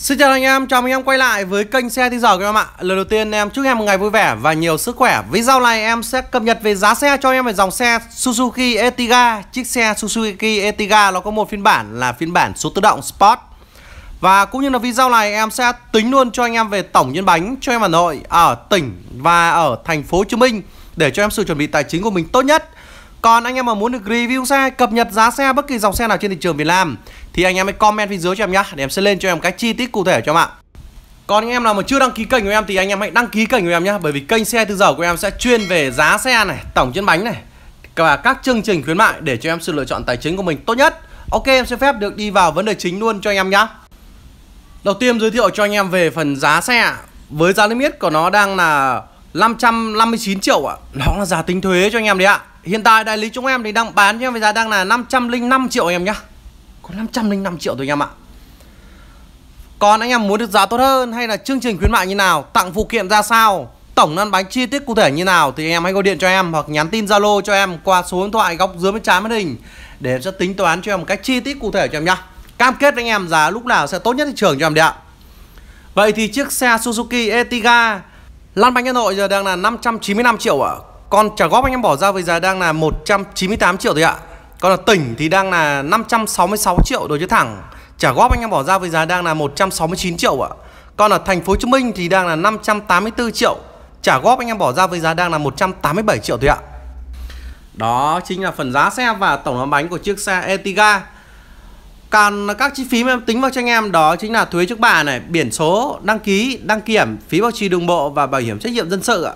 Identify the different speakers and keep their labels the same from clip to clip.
Speaker 1: Xin chào anh em, chào mừng em quay lại với kênh xe thì giờ các em ạ Lần đầu tiên em chúc em một ngày vui vẻ và nhiều sức khỏe Video này em sẽ cập nhật về giá xe cho em về dòng xe Suzuki Ertiga Chiếc xe Suzuki Ertiga nó có một phiên bản là phiên bản số tự động Sport Và cũng như là video này em sẽ tính luôn cho anh em về tổng nhân bánh cho em Hà Nội Ở tỉnh và ở thành phố Hồ Chí Minh Để cho em sự chuẩn bị tài chính của mình tốt nhất còn anh em mà muốn được review xe, cập nhật giá xe bất kỳ dòng xe nào trên thị trường Việt Nam thì anh em hãy comment phía dưới cho em nhá để em sẽ lên cho em cái chi tiết cụ thể cho em ạ. Còn anh em nào mà chưa đăng ký kênh của em thì anh em hãy đăng ký kênh của em nhá bởi vì kênh xe tư giàu của em sẽ chuyên về giá xe này, tổng chân bánh này và các chương trình khuyến mại để cho em sự lựa chọn tài chính của mình tốt nhất. Ok em sẽ phép được đi vào vấn đề chính luôn cho anh em nhá. Đầu tiên giới thiệu cho anh em về phần giá xe với giá niêm yết của nó đang là 559 triệu ạ à. Nó là giá tính thuế cho anh em đấy ạ à. Hiện tại đại lý chúng em thì đang bán cho em với giá đang là 505 triệu anh em nhá Có 505 triệu thôi anh em ạ à. Còn anh em muốn được giá tốt hơn hay là chương trình khuyến mại như nào Tặng phụ kiện ra sao Tổng lăn bánh chi tiết cụ thể như nào Thì anh em hãy gọi điện cho em hoặc nhắn tin Zalo cho em Qua số điện thoại góc dưới bên trái màn hình Để em sẽ tính toán cho em một cách chi tiết cụ thể cho em nhá Cam kết với anh em giá lúc nào sẽ tốt nhất thị trường cho em đấy ạ Vậy thì chiếc xe Suzuki Etiga Lan Bánh Hà Nội giờ đang là 595 triệu ạ. À. Con trả góp anh em bỏ ra với giá đang là 198 triệu thôi ạ. À. Còn là tỉnh thì đang là 566 triệu đối với thẳng. Trả góp anh em bỏ ra với giá đang là 169 triệu ạ. À. Còn ở thành phố Hồ Chí Minh thì đang là 584 triệu. Trả góp anh em bỏ ra với giá đang là 187 triệu thôi ạ. Đó chính là phần giá xe và tổng giá bánh của chiếc xe Etiga còn các chi phí mà em tính vào cho anh em đó chính là thuế trước bạ này, biển số, đăng ký, đăng kiểm, phí bảo trì đường bộ và bảo hiểm trách nhiệm dân sự ạ.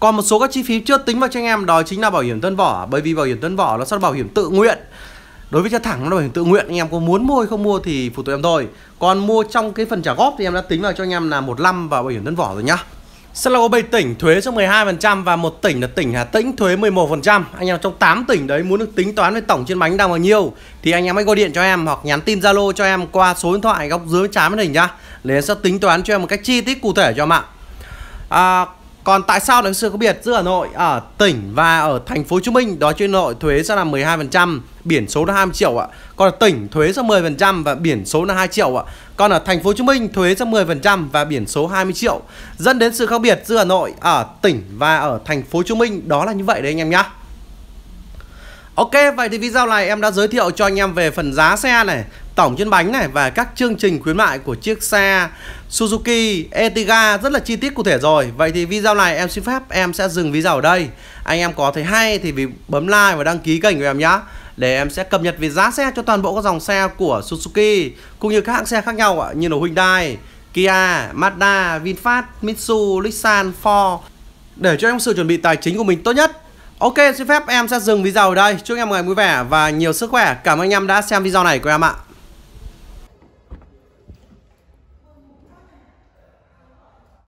Speaker 1: Còn một số các chi phí chưa tính vào cho anh em đó chính là bảo hiểm tân vỏ bởi vì bảo hiểm tân vỏ nó sẽ là bảo hiểm tự nguyện. Đối với cho thẳng nó bảo hiểm tự nguyện anh em có muốn mua hay không mua thì phụ tụi em thôi. Còn mua trong cái phần trả góp thì em đã tính vào cho anh em là một năm vào bảo hiểm tân vỏ rồi nhá. Sẽ là có 7 tỉnh thuế cho 12% và một tỉnh là tỉnh Hà Tĩnh thuế 11%. Anh em trong 8 tỉnh đấy muốn được tính toán với tổng trên bánh đang bao nhiêu thì anh em hãy gọi điện cho em hoặc nhắn tin Zalo cho em qua số điện thoại góc dưới trái màn hình nhá. Để sẽ tính toán cho em một cách chi tiết cụ thể cho em ạ. À, còn tại sao đằng xưa có biệt giữa Hà Nội ở à, tỉnh và ở thành phố Hồ Chí Minh đó trên nội thuế sẽ là 12%, biển số là 20 triệu ạ. Còn ở tỉnh thuế sẽ 10% và biển số là 2 triệu ạ. Còn ở thành phố Hồ Chí Minh thuế sẽ 10% và biển số 20 triệu. Dẫn đến sự khác biệt giữa Hà Nội ở à, tỉnh và ở thành phố Hồ Chí Minh đó là như vậy đấy anh em nhá. Ok, vậy thì video này em đã giới thiệu cho anh em về phần giá xe này, tổng trên bánh này và các chương trình khuyến mại của chiếc xe Suzuki Ertiga rất là chi tiết cụ thể rồi. Vậy thì video này em xin phép em sẽ dừng video ở đây. Anh em có thấy hay thì vì bấm like và đăng ký kênh của em nhé để em sẽ cập nhật về giá xe cho toàn bộ các dòng xe của Suzuki cũng như các hãng xe khác nhau ạ như là Hyundai, Kia, Mazda, VinFast, Mitsubishi, Nissan, Ford để cho em sự chuẩn bị tài chính của mình tốt nhất Ok, xin phép em sẽ dừng video ở đây. Chúc em ngày vui vẻ và nhiều sức khỏe. Cảm ơn anh em đã xem video này của em ạ.